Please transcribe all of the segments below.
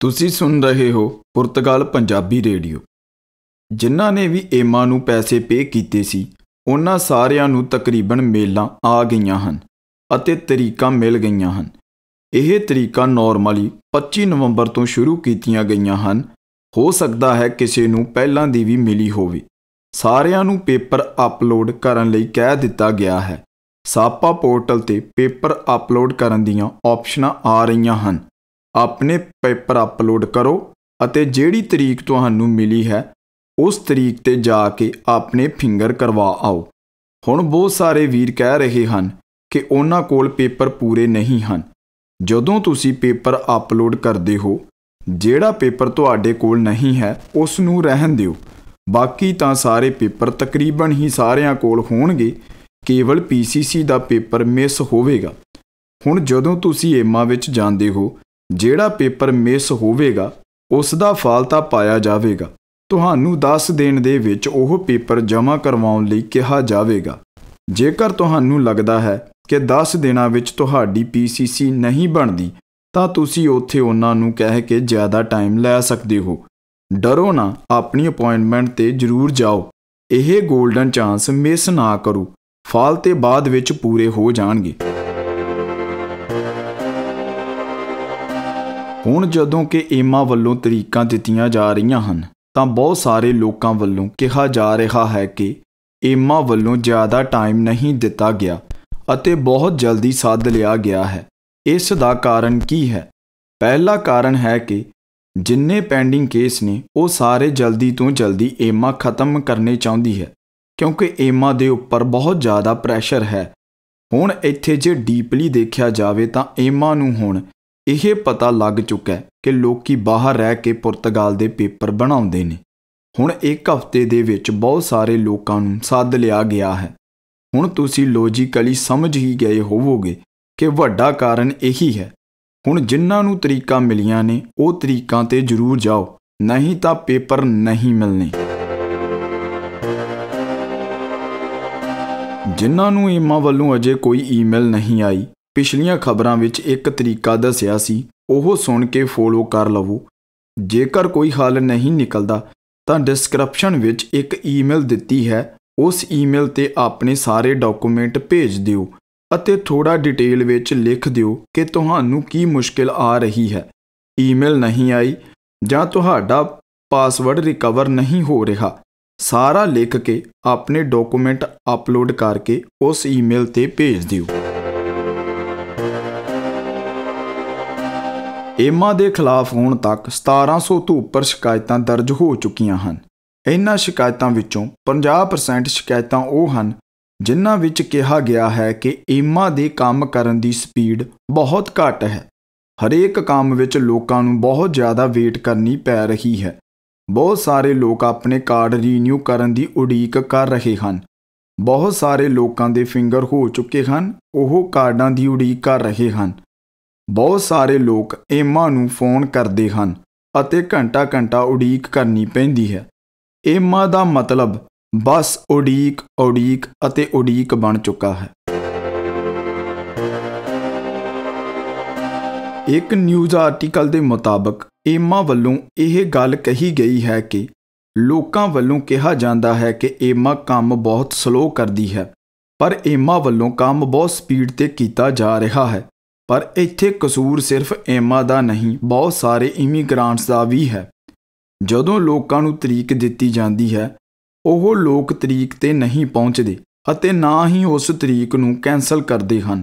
ਤੁਸੀਂ ਸੁਣ ਰਹੇ ਹੋ ਪੁਰਤਗਾਲ ਪੰਜਾਬੀ ਰੇਡੀਓ ਜਿਨ੍ਹਾਂ ਨੇ ਵੀ ਏਮਾ ਨੂੰ ਪੈਸੇ ਪੇ ਕੀਤੇ ਸੀ ਉਹਨਾਂ ਸਾਰਿਆਂ ਨੂੰ ਤਕਰੀਬਨ ਮੇਲਾਂ ਆ ਗਈਆਂ ਹਨ ਅਤੇ ਤਰੀਕਾਂ ਮਿਲ ਗਈਆਂ ਹਨ ਇਹ ਤਰੀਕਾਂ ਨਾਰਮਲੀ 25 ਨਵੰਬਰ ਤੋਂ ਸ਼ੁਰੂ ਕੀਤੀਆਂ ਗਈਆਂ ਹਨ ਹੋ ਸਕਦਾ ਹੈ ਕਿਸੇ ਨੂੰ ਪਹਿਲਾਂ ਦੀ ਵੀ ਮਿਲੀ ਹੋਵੇ ਸਾਰਿਆਂ ਨੂੰ ਪੇਪਰ ਅਪਲੋਡ ਕਰਨ ਲਈ ਕਹਿ ਦਿੱਤਾ ਗਿਆ ਹੈ ਸਾਪਾ ਪੋਰਟਲ ਤੇ ਪੇਪਰ ਅਪਲੋਡ ਕਰਨ ਦੀਆਂ ਆਪਸ਼ਨਾਂ ਆ ਰਹੀਆਂ ਹਨ ਆਪਣੇ ਪੇਪਰ ਅਪਲੋਡ ਕਰੋ ਅਤੇ ਜਿਹੜੀ ਤਰੀਕ ਤੁਹਾਨੂੰ ਮਿਲੀ ਹੈ ਉਸ ਤਰੀਕ ਤੇ ਜਾ ਕੇ ਆਪਣੇ ਫਿੰਗਰ ਕਰਵਾ ਆਓ ਹੁਣ ਬਹੁਤ ਸਾਰੇ ਵੀਰ ਕਹਿ ਰਹੇ ਹਨ ਕਿ ਉਹਨਾਂ ਕੋਲ ਪੇਪਰ ਪੂਰੇ ਨਹੀਂ ਹਨ ਜਦੋਂ ਤੁਸੀਂ ਪੇਪਰ ਅਪਲੋਡ ਕਰਦੇ ਹੋ ਜਿਹੜਾ ਪੇਪਰ ਤੁਹਾਡੇ ਕੋਲ ਨਹੀਂ ਹੈ ਉਸ ਨੂੰ ਰਹਿਣ ਦਿਓ ਬਾਕੀ ਤਾਂ ਸਾਰੇ ਪੇਪਰ ਤਕਰੀਬਨ ਹੀ ਸਾਰਿਆਂ ਕੋਲ ਹੋਣਗੇ ਕੇਵਲ ਪੀਸੀਸੀ ਦਾ ਪੇਪਰ ਮਿਸ ਹੋਵੇਗਾ ਹੁਣ ਜਦੋਂ ਤੁਸੀਂ ਏਮਾ ਵਿੱਚ ਜਾਂਦੇ ਹੋ ਜਿਹੜਾ ਪੇਪਰ ਮਿਸ ਹੋਵੇਗਾ ਉਸ ਦਾ ਫਾਲਤਾ ਪਾਇਆ ਜਾਵੇਗਾ ਤੁਹਾਨੂੰ 10 ਦਿਨ ਦੇ ਵਿੱਚ ਉਹ ਪੇਪਰ ਜਮ੍ਹਾਂ ਕਰਵਾਉਣ ਲਈ ਕਿਹਾ ਜਾਵੇਗਾ ਜੇਕਰ ਤੁਹਾਨੂੰ ਲੱਗਦਾ ਹੈ ਕਿ 10 ਦਿਨਾਂ ਵਿੱਚ ਤੁਹਾਡੀ ਪੀਸੀਸੀ ਨਹੀਂ ਬਣਦੀ ਤਾਂ ਤੁਸੀਂ ਉੱਥੇ ਉਹਨਾਂ ਨੂੰ ਕਹਿ ਕੇ ਜ਼ਿਆਦਾ ਟਾਈਮ ਲੈ ਸਕਦੇ ਹੋ ਡਰੋ ਨਾ ਆਪਣੀ ਅਪਾਇੰਟਮੈਂਟ ਤੇ ਜ਼ਰੂਰ ਜਾਓ ਇਹ 골ਡਨ ਚਾਂਸ ਮਿਸ ਨਾ ਕਰੋ ਫਾਲ ਤੇ ਬਾਅਦ ਵਿੱਚ ਪੂਰੇ ਹੋ ਜਾਣਗੇ ਹੁਣ ਜਦੋਂ ਕਿ ਏਮਾ ਵੱਲੋਂ ਤਰੀਕਾਂ ਦਿੱਤੀਆਂ ਜਾ ਰਹੀਆਂ ਹਨ ਤਾਂ ਬਹੁਤ ਸਾਰੇ ਲੋਕਾਂ ਵੱਲੋਂ ਕਿਹਾ ਜਾ ਰਿਹਾ ਹੈ ਕਿ ਏਮਾ ਵੱਲੋਂ ਜ਼ਿਆਦਾ ਟਾਈਮ ਨਹੀਂ ਦਿੱਤਾ ਗਿਆ ਅਤੇ ਬਹੁਤ ਜਲਦੀ ਸੱਦ ਲਿਆ ਗਿਆ ਹੈ ਇਸ ਦਾ ਕਾਰਨ ਕੀ ਹੈ ਪਹਿਲਾ ਕਾਰਨ ਹੈ ਕਿ ਜਿੰਨੇ ਪੈਂਡਿੰਗ ਕੇਸ ਨੇ ਉਹ ਸਾਰੇ ਜਲਦੀ ਤੋਂ ਜਲਦੀ ਏਮਾ ਖਤਮ ਕਰਨੇ ਚਾਹੁੰਦੀ ਹੈ ਕਿਉਂਕਿ ਏਮਾ ਦੇ ਉੱਪਰ ਬਹੁਤ ਜ਼ਿਆਦਾ ਪ੍ਰੈਸ਼ਰ ਹੈ ਹੁਣ ਇੱਥੇ ਜੇ ਡੀਪਲੀ ਦੇਖਿਆ ਜਾਵੇ ਤਾਂ ਏਮਾ ਨੂੰ ਹੁਣ ਇਹ ਪਤਾ ਲੱਗ ਚੁੱਕਾ ਹੈ ਕਿ ਲੋਕੀ ਬਾਹਰ ਰਹਿ ਕੇ ਪੁਰਤਗਾਲ ਦੇ ਪੇਪਰ ਬਣਾਉਂਦੇ ਨੇ ਹੁਣ ਇੱਕ ਹਫ਼ਤੇ ਦੇ ਵਿੱਚ ਬਹੁਤ ਸਾਰੇ ਲੋਕਾਂ ਨੂੰ ਸੱਦ ਲਿਆ ਗਿਆ ਹੈ ਹੁਣ ਤੁਸੀਂ ਲੌਜੀਕਲੀ ਸਮਝ ਹੀ ਗਏ ਹੋਵੋਗੇ ਕਿ ਵੱਡਾ ਕਾਰਨ ਇਹੀ ਹੈ ਹੁਣ ਜਿਨ੍ਹਾਂ ਨੂੰ ਤਰੀਕਾ ਮਿਲੀਆਂ ਨੇ ਉਹ ਤਰੀਕਾਂ ਤੇ ਜ਼ਰੂਰ ਜਾਓ ਨਹੀਂ ਤਾਂ ਪੇਪਰ ਨਹੀਂ ਮਿਲਨੇ ਜਿਨ੍ਹਾਂ ਨੂੰ ਈਮਾ ਵੱਲੋਂ ਅਜੇ ਕੋਈ ਈਮੇਲ ਨਹੀਂ ਆਈ ਪਿਛਲੀਆਂ ਖਬਰਾਂ ਵਿੱਚ ਇੱਕ ਤਰੀਕਾ ਦੱਸਿਆ ਸੀ ਉਹ ਸੁਣ ਕੇ ਫੋਲੋ ਕਰ ਲਵੋ ਜੇਕਰ ਕੋਈ ਹੱਲ ਨਹੀਂ ਨਿਕਲਦਾ ਤਾਂ ਡਿਸਕ੍ਰਿਪਸ਼ਨ ਵਿੱਚ ਇੱਕ ਈਮੇਲ ਦਿੱਤੀ ਹੈ ਉਸ ਈਮੇਲ ਤੇ ਆਪਣੇ ਸਾਰੇ ਡਾਕੂਮੈਂਟ ਭੇਜ ਦਿਓ ਅਤੇ ਥੋੜਾ ਡਿਟੇਲ ਵਿੱਚ ਲਿਖ ਦਿਓ ਕਿ ਤੁਹਾਨੂੰ ਕੀ ਮੁਸ਼ਕਿਲ ਆ ਰਹੀ ਹੈ ਈਮੇਲ ਨਹੀਂ ਆਈ ਜਾਂ ਤੁਹਾਡਾ ਪਾਸਵਰਡ ਰਿਕਵਰ ਨਹੀਂ ਹੋ ਰਿਹਾ ਸਾਰਾ ਲਿਖ ਕੇ ਆਪਣੇ ਡਾਕੂਮੈਂਟ ਅਪਲੋਡ ਕਰਕੇ ਉਸ ਈਮੇਲ ਤੇ ਭੇਜ ਦਿਓ ਏਮਾ ਦੇ ਖਿਲਾਫ ਹੋਣ ਤੱਕ 1700 ਤੋਂ ਉੱਪਰ ਸ਼ਿਕਾਇਤਾਂ ਦਰਜ ਹੋ ਚੁੱਕੀਆਂ ਹਨ ਇਹਨਾਂ ਸ਼ਿਕਾਇਤਾਂ ਵਿੱਚੋਂ 50% ਸ਼ਿਕਾਇਤਾਂ ਉਹ ਹਨ ਜਿਨ੍ਹਾਂ ਵਿੱਚ ਕਿਹਾ ਗਿਆ ਹੈ ਕਿ ਏਮਾ ਦੇ ਕੰਮ ਕਰਨ ਦੀ ਸਪੀਡ ਬਹੁਤ ਘੱਟ ਹੈ ਹਰੇਕ ਕੰਮ ਵਿੱਚ ਲੋਕਾਂ ਨੂੰ ਬਹੁਤ ਜ਼ਿਆਦਾ ਵੇਟ ਕਰਨੀ ਪੈ ਰਹੀ ਹੈ ਬਹੁਤ ਸਾਰੇ ਲੋਕ ਆਪਣੇ ਕਾਰਡ ਰੀਨਿਊ ਕਰਨ ਦੀ ਉਡੀਕ ਕਰ ਰਹੇ ਹਨ ਬਹੁਤ ਸਾਰੇ ਲੋਕਾਂ ਦੇ ਫਿੰਗਰ ਹੋ ਚੁੱਕੇ ਹਨ ਉਹ ਕਾਰਡਾਂ ਦੀ ਉਡੀਕ ਕਰ ਰਹੇ ਹਨ ਬਹੁਤ ਸਾਰੇ ਲੋਕ ਏਮਾ ਨੂੰ ਫੋਨ ਕਰਦੇ ਹਨ ਅਤੇ ਘੰਟਾ-ਘੰਟਾ ਉਡੀਕ ਕਰਨੀ ਪੈਂਦੀ ਹੈ ਏਮਾ ਦਾ ਮਤਲਬ ਬਸ ਉਡੀਕ ਉਡੀਕ ਅਤੇ ਉਡੀਕ ਬਣ ਚੁੱਕਾ ਹੈ ਇੱਕ ਨਿਊਜ਼ ਆਰਟੀਕਲ ਦੇ ਮੁਤਾਬਕ ਏਮਾ ਵੱਲੋਂ ਇਹ ਗੱਲ ਕਹੀ ਗਈ ਹੈ ਕਿ ਲੋਕਾਂ ਵੱਲੋਂ ਕਿਹਾ ਜਾਂਦਾ ਹੈ ਕਿ ਏਮਾ ਕੰਮ ਬਹੁਤ ਸਲੋ ਕਰਦੀ ਹੈ ਪਰ ਏਮਾ ਵੱਲੋਂ ਕੰਮ ਬਹੁਤ ਸਪੀਡ ਤੇ ਕੀਤਾ ਜਾ ਰਿਹਾ ਹੈ ਪਰ ਇੱਥੇ ਕਸੂਰ ਸਿਰਫ ਐਮਾ ਦਾ ਨਹੀਂ ਬਹੁਤ ਸਾਰੇ ਇਮੀਗ੍ਰਾਂਟਸ ਦਾ ਵੀ ਹੈ ਜਦੋਂ ਲੋਕਾਂ ਨੂੰ ਤਰੀਕ ਦਿੱਤੀ ਜਾਂਦੀ ਹੈ ਉਹ ਲੋਕ ਤਰੀਕ ਤੇ ਨਹੀਂ ਪਹੁੰਚਦੇ ਅਤੇ ਨਾ ਹੀ ਉਸ ਤਰੀਕ ਨੂੰ ਕੈਨਸਲ ਕਰਦੇ ਹਨ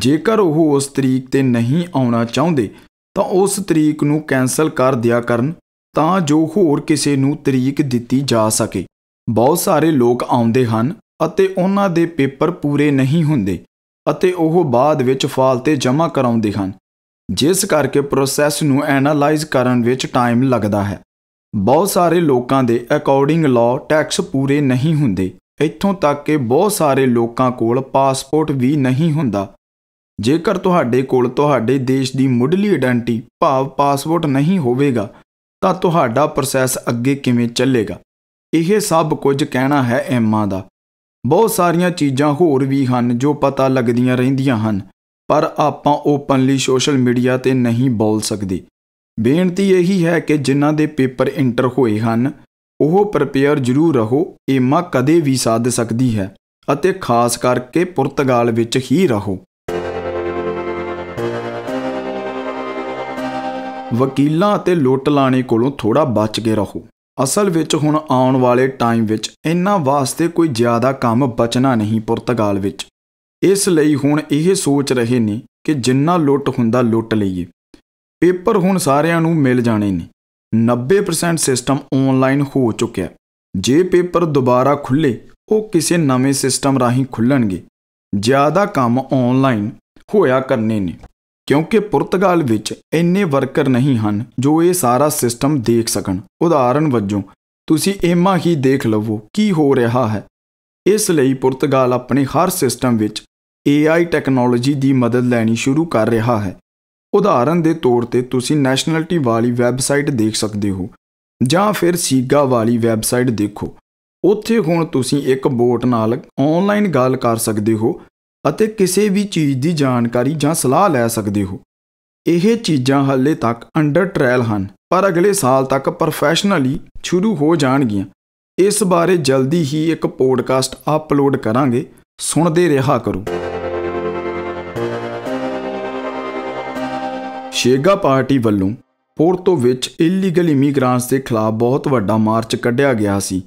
ਜੇਕਰ ਉਹ ਉਸ ਤਰੀਕ ਤੇ ਨਹੀਂ ਆਉਣਾ ਚਾਹੁੰਦੇ ਤਾਂ ਉਸ ਤਰੀਕ ਨੂੰ ਕੈਨਸਲ ਕਰ ਦਿਆ ਕਰਨ ਤਾਂ ਜੋ ਹੋਰ ਕਿਸੇ ਨੂੰ ਤਰੀਕ ਦਿੱਤੀ ਜਾ ਸਕੇ ਬਹੁਤ ਸਾਰੇ ਲੋਕ ਆਉਂਦੇ ਹਨ ਅਤੇ ਉਹਨਾਂ ਦੇ ਪੇਪਰ ਪੂਰੇ ਨਹੀਂ ਹੁੰਦੇ ਅਤੇ ਉਹ ਬਾਅਦ ਵਿੱਚ ਫਾਲ ਤੇ ਜਮ੍ਹਾਂ ਕਰਾਉਂਦੇ ਹਨ ਜਿਸ ਕਰਕੇ ਪ੍ਰੋਸੈਸ ਨੂੰ ਐਨਾਲਾਈਜ਼ ਕਰਨ ਵਿੱਚ ਟਾਈਮ ਲੱਗਦਾ ਹੈ ਬਹੁਤ ਸਾਰੇ ਲੋਕਾਂ ਦੇ ਅਕੋਰਡਿੰਗ ਲਾਅ ਟੈਕਸ ਪੂਰੇ ਨਹੀਂ ਹੁੰਦੇ ਇੱਥੋਂ ਤੱਕ ਕਿ ਬਹੁਤ ਸਾਰੇ ਲੋਕਾਂ ਕੋਲ ਪਾਸਪੋਰਟ ਵੀ ਨਹੀਂ ਹੁੰਦਾ ਜੇਕਰ ਤੁਹਾਡੇ ਕੋਲ ਤੁਹਾਡੇ ਦੇਸ਼ ਦੀ ਮੁੱਢਲੀ ਆਇਡੈਂਟੀ ਭਾਵ ਪਾਸਪੋਰਟ ਨਹੀਂ ਹੋਵੇਗਾ ਤਾਂ ਤੁਹਾਡਾ ਪ੍ਰੋਸੈਸ ਅੱਗੇ ਕਿਵੇਂ ਚੱਲੇਗਾ ਇਹ ਸਭ ਕੁਝ ਕਹਿਣਾ ਹੈ ਐਮਾ ਦਾ ਬਹੁਤ ਸਾਰੀਆਂ ਚੀਜ਼ਾਂ ਹੋਰ ਵੀ ਹਨ ਜੋ ਪਤਾ ਲੱਗਦੀਆਂ ਰਹਿੰਦੀਆਂ ਹਨ ਪਰ ਆਪਾਂ ਓਪਨਲੀ ਸੋਸ਼ਲ ਮੀਡੀਆ ਤੇ ਨਹੀਂ ਬੋਲ ਸਕਦੇ ਬੇਨਤੀ ਇਹੀ ਹੈ ਕਿ ਜਿਨ੍ਹਾਂ ਦੇ ਪੇਪਰ ਇੰਟਰ ਹੋਏ ਹਨ ਉਹ ਪ੍ਰਪੇਅਰ ਜ਼ਰੂਰ ਰਹੋ ਮਾ ਕਦੇ ਵੀ ਸਾਧ ਸਕਦੀ ਹੈ ਅਤੇ ਖਾਸ ਕਰਕੇ ਪੁਰਤਗਾਲ ਵਿੱਚ ਹੀ ਰਹੋ ਵਕੀਲਾਂ ਅਤੇ ਲੁੱਟ ਲਾਣੇ ਕੋਲੋਂ ਥੋੜਾ ਬਚ ਕੇ ਰਹੋ ਅਸਲ ਵਿੱਚ ਹੁਣ ਆਉਣ ਵਾਲੇ ਟਾਈਮ ਵਿੱਚ ਇਹਨਾਂ ਵਾਸਤੇ ਕੋਈ ਜ਼ਿਆਦਾ ਕੰਮ ਬਚਣਾ ਨਹੀਂ ਪੁਰਤਗਾਲ ਵਿੱਚ ਇਸ ਲਈ ਹੁਣ ਇਹ ਸੋਚ ਰਹੇ ਨੇ ਕਿ ਜਿੰਨਾ ਲੁੱਟ ਹੁੰਦਾ ਲੁੱਟ ਲਈਏ ਪੇਪਰ ਹੁਣ ਸਾਰਿਆਂ ਨੂੰ ਮਿਲ ਜਾਣੇ ਨੇ 90% ਸਿਸਟਮ ਆਨਲਾਈਨ ਹੋ ਚੁੱਕਿਆ ਜੇ ਪੇਪਰ ਦੁਬਾਰਾ ਖੁੱਲੇ ਉਹ ਕਿਸੇ ਨਵੇਂ ਸਿਸਟਮ ਰਾਹੀਂ ਖੁੱਲਣਗੇ ਜ਼ਿਆਦਾ ਕੰਮ ਆਨਲਾਈਨ ਹੋਇਆ ਕਰਨੇ ਨੇ ਕਿਉਂਕਿ ਪੁਰਤਗਾਲ ਵਿੱਚ ਇੰਨੇ ਵਰਕਰ ਨਹੀਂ ਹਨ ਜੋ ਇਹ ਸਾਰਾ ਸਿਸਟਮ ਦੇਖ ਸਕਣ ਉਦਾਹਰਨ ਵਜੋਂ ਤੁਸੀਂ ਇਮਾ ਹੀ ਦੇਖ ਲਵੋ ਕੀ ਹੋ ਰਿਹਾ ਹੈ ਇਸ ਲਈ ਪੁਰਤਗਾਲ ਆਪਣੇ ਹਰ ਸਿਸਟਮ ਵਿੱਚ AI ਟੈਕਨੋਲੋਜੀ ਦੀ ਮਦਦ ਲੈਣੀ ਸ਼ੁਰੂ ਕਰ ਰਿਹਾ ਹੈ ਉਦਾਹਰਨ ਦੇ ਤੌਰ ਤੇ ਤੁਸੀਂ ਨੈਸ਼ਨੈਲਿਟੀ ਵਾਲੀ ਵੈਬਸਾਈਟ ਦੇਖ ਸਕਦੇ ਹੋ ਜਾਂ ਫਿਰ ਸੀਗਾ ਵਾਲੀ ਵੈਬਸਾਈਟ ਦੇਖੋ ਉੱਥੇ ਹੁਣ ਤੁਸੀਂ ਇੱਕ ਬੋਟ ਨਾਲ ਆਨਲਾਈਨ ਗੱਲ ਕਰ ਸਕਦੇ ਹੋ ਅਤੇ ਕਿਸੇ ਵੀ ਚੀਜ਼ ਦੀ ਜਾਣਕਾਰੀ ਜਾਂ ਸਲਾਹ ਲੈ ਸਕਦੇ ਹੋ ਇਹ ਚੀਜ਼ਾਂ ਹਾਲੇ ਤੱਕ ਅੰਡਰ ਟ੍ਰਾਇਲ ਹਨ ਪਰ ਅਗਲੇ ਸਾਲ ਤੱਕ ਪ੍ਰੋਫੈਸ਼ਨਲੀ ਸ਼ੁਰੂ ਹੋ ਜਾਣਗੀਆਂ ਇਸ ਬਾਰੇ ਜਲਦੀ ਹੀ ਇੱਕ ਪੋਡਕਾਸਟ ਅਪਲੋਡ ਕਰਾਂਗੇ ਸੁਣਦੇ ਰਿਹਾ ਕਰੋ ਸ਼ੇਗਾ ਪਾਰਟੀ ਵੱਲੋਂ ਪੋਰਟੋ ਵਿੱਚ ਇਲੀਗਲ ਇਮੀਗ੍ਰੈਂਟਸ ਦੇ ਖਿਲਾਫ ਬਹੁਤ ਵੱਡਾ ਮਾਰਚ ਕੱਢਿਆ ਗਿਆ ਸੀ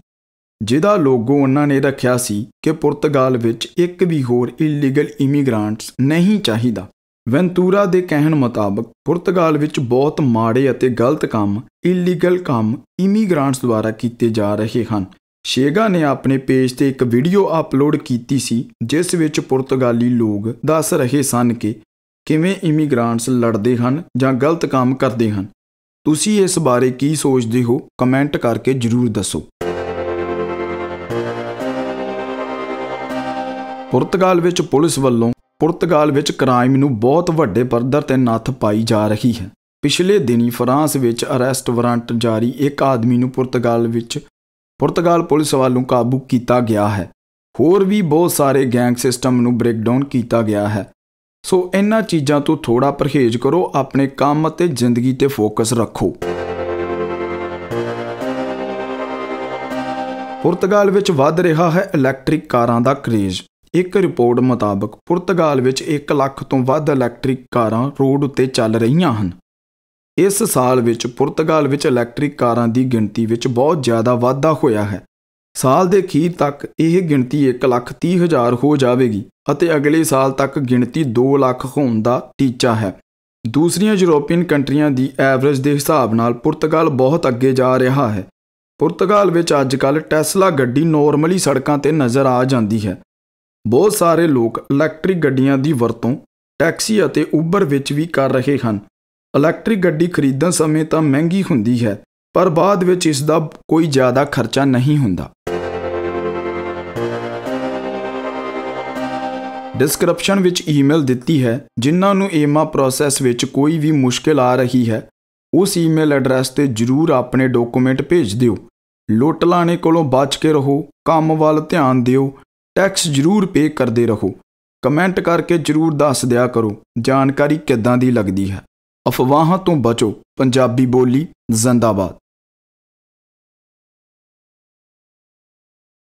ਜਿਹਦਾ ਲੋਗੋ ਉਹਨਾਂ ਨੇ ਰੱਖਿਆ ਸੀ ਕਿ ਪੁਰਤਗਾਲ ਵਿੱਚ ਇੱਕ ਵੀ ਹੋਰ ਇਲੀਗਲ ਇਮੀਗ੍ਰੈਂਟਸ ਨਹੀਂ ਚਾਹੀਦਾ ਵੈਂਟੂਰਾ ਦੇ ਕਹਿਣ ਮੁਤਾਬਕ ਪੁਰਤਗਾਲ ਵਿੱਚ ਬਹੁਤ ਮਾੜੇ ਅਤੇ ਗਲਤ ਕੰਮ ਇਲੀਗਲ ਕੰਮ ਇਮੀਗ੍ਰੈਂਟਸ ਦੁਆਰਾ ਕੀਤੇ ਜਾ ਰਹੇ ਹਨ ਸ਼ੇਗਾ ਨੇ ਆਪਣੇ ਪੇਜ ਤੇ ਇੱਕ ਵੀਡੀਓ ਅਪਲੋਡ ਕੀਤੀ ਸੀ ਜਿਸ ਵਿੱਚ ਪੁਰਤਗਾਲੀ ਲੋਕ ਦੱਸ ਰਹੇ ਸਨ ਕਿ ਕਿਵੇਂ ਇਮੀਗ੍ਰੈਂਟਸ ਲੜਦੇ ਹਨ ਜਾਂ ਗਲਤ ਕੰਮ ਕਰਦੇ ਹਨ ਤੁਸੀਂ ਇਸ ਬਾਰੇ ਕੀ ਸੋਚਦੇ ਹੋ ਕਮੈਂਟ ਕਰਕੇ ਜਰੂਰ ਦੱਸੋ ਪੁਰਤਗਾਲ ਵਿੱਚ ਪੁਲਿਸ ਵੱਲੋਂ ਪੁਰਤਗਾਲ ਵਿੱਚ ਕ੍ਰਾਈਮ ਨੂੰ ਬਹੁਤ ਵੱਡੇ ਪੱਧਰ ਤੇ ਨੱਥ ਪਾਈ ਜਾ ਰਹੀ ਹੈ ਪਿਛਲੇ ਦਿਨੀ ਫਰਾਂਸ ਵਿੱਚ ਅਰੈਸਟ ਵਾਰੰਟ ਜਾਰੀ ਇੱਕ ਆਦਮੀ ਨੂੰ ਪੁਰਤਗਾਲ ਵਿੱਚ ਪੁਰਤਗਾਲ ਪੁਲਿਸ ਵੱਲੋਂ ਕਾਬੂ ਕੀਤਾ ਗਿਆ ਹੈ ਹੋਰ ਵੀ ਬਹੁਤ ਸਾਰੇ ਗੈਂਗ ਸਿਸਟਮ ਨੂੰ ਬ੍ਰੇਕਡਾਊਨ ਕੀਤਾ ਗਿਆ ਹੈ ਸੋ ਇਹਨਾਂ ਚੀਜ਼ਾਂ ਤੋਂ ਥੋੜਾ ਪਰਹੇਜ਼ ਕਰੋ ਆਪਣੇ ਕੰਮ ਅਤੇ ਜ਼ਿੰਦਗੀ ਤੇ ਫੋਕਸ ਰੱਖੋ ਪੁਰਤਗਾਲ ਵਿੱਚ ਵੱਧ ਰਿਹਾ ਹੈ ਇਲੈਕਟ੍ਰਿਕ ਕਾਰਾਂ ਦਾ ਕ੍ਰੇਜ਼ ਇੱਕ ਰਿਪੋਰਟ ਮੁਤਾਬਕ ਪੁਰਤਗਾਲ ਵਿੱਚ 1 ਲੱਖ ਤੋਂ ਵੱਧ ਇਲੈਕਟ੍ਰਿਕ ਕਾਰਾਂ ਰੋਡ ਉੱਤੇ ਚੱਲ ਰਹੀਆਂ ਹਨ ਇਸ ਸਾਲ ਵਿੱਚ ਪੁਰਤਗਾਲ ਵਿੱਚ ਇਲੈਕਟ੍ਰਿਕ ਕਾਰਾਂ ਦੀ ਗਿਣਤੀ ਵਿੱਚ ਬਹੁਤ ਜ਼ਿਆਦਾ ਵਾਧਾ ਹੋਇਆ ਹੈ ਸਾਲ ਦੇ ਅਖੀਰ ਤੱਕ ਇਹ ਗਿਣਤੀ 1 ਲੱਖ 30 ਹਜ਼ਾਰ ਹੋ ਜਾਵੇਗੀ ਅਤੇ ਅਗਲੇ ਸਾਲ ਤੱਕ ਗਿਣਤੀ 2 ਲੱਖ ਹੋਣ ਦਾ ਟੀਚਾ ਹੈ ਦੂਸਰੀਆਂ ਯੂਰੋਪੀਅਨ ਕੰਟਰੀਆਂ ਦੀ ਐਵਰੇਜ ਦੇ ਹਿਸਾਬ ਨਾਲ ਪੁਰਤਗਾਲ ਬਹੁਤ ਅੱਗੇ ਜਾ ਰਿਹਾ ਹੈ ਪੁਰਤਗਾਲ ਵਿੱਚ ਅੱਜਕੱਲ ਟੈਸਲਾ ਗੱਡੀ ਨੋਰਮਲੀ ਸੜਕਾਂ ਤੇ ਨਜ਼ਰ ਆ ਜਾਂਦੀ ਹੈ ਬਹੁਤ ਸਾਰੇ ਲੋਕ ਇਲੈਕਟ੍ਰਿਕ ਗੱਡੀਆਂ ਦੀ ਵਰਤੋਂ ਟੈਕਸੀ ਅਤੇ ਉਬਰ ਵਿੱਚ ਵੀ ਕਰ ਰਹੇ ਹਨ ਇਲੈਕਟ੍ਰਿਕ ਗੱਡੀ ਖਰੀਦਣ ਸਮੇਂ ਤਾਂ ਮਹਿੰਗੀ ਹੁੰਦੀ ਹੈ ਪਰ ਬਾਅਦ ਵਿੱਚ ਇਸ ਦਾ ਕੋਈ ਜ਼ਿਆਦਾ ਖਰਚਾ ਨਹੀਂ ਹੁੰਦਾ ਡਿਸਕ੍ਰਿਪਸ਼ਨ ਵਿੱਚ ਈਮੇਲ ਦਿੱਤੀ ਹੈ ਜਿਨ੍ਹਾਂ ਨੂੰ ਏਮਾ ਪ੍ਰੋਸੈਸ ਵਿੱਚ ਕੋਈ ਵੀ ਮੁਸ਼ਕਲ ਆ ਰਹੀ ਹੈ ਉਸ ਈਮੇਲ ਐਡਰੈਸ ਤੇ ਜਰੂਰ ਆਪਣੇ ਡਾਕੂਮੈਂਟ ਭੇਜ ਦਿਓ ਲੋਟਲਾਣੇ ਕੋਲੋਂ ਬਚ ਕੇ ਰਹੋ ਕੰਮ ਵੱਲ ਧਿਆਨ ਦਿਓ ਟੈਕਸ ਜ਼ਰੂਰ ਪੇ ਕਰਦੇ ਰਹੋ ਕਮੈਂਟ ਕਰਕੇ ਜ਼ਰੂਰ ਦੱਸ ਦਿਆ ਕਰੋ ਜਾਣਕਾਰੀ ਕਿੱਦਾਂ ਦੀ ਲੱਗਦੀ ਹੈ ਅਫਵਾਹਾਂ ਤੋਂ ਬਚੋ ਪੰਜਾਬੀ ਬੋਲੀ ਜ਼ਿੰਦਾਬਾਦ